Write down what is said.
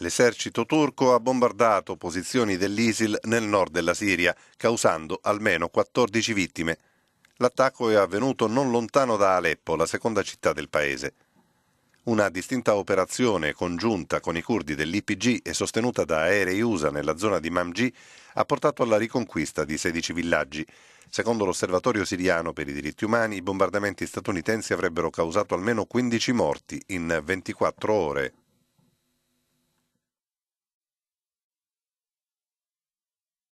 L'esercito turco ha bombardato posizioni dell'ISIL nel nord della Siria, causando almeno 14 vittime. L'attacco è avvenuto non lontano da Aleppo, la seconda città del paese. Una distinta operazione congiunta con i curdi dell'IPG e sostenuta da aerei USA nella zona di Mamji ha portato alla riconquista di 16 villaggi. Secondo l'Osservatorio siriano per i diritti umani, i bombardamenti statunitensi avrebbero causato almeno 15 morti in 24 ore.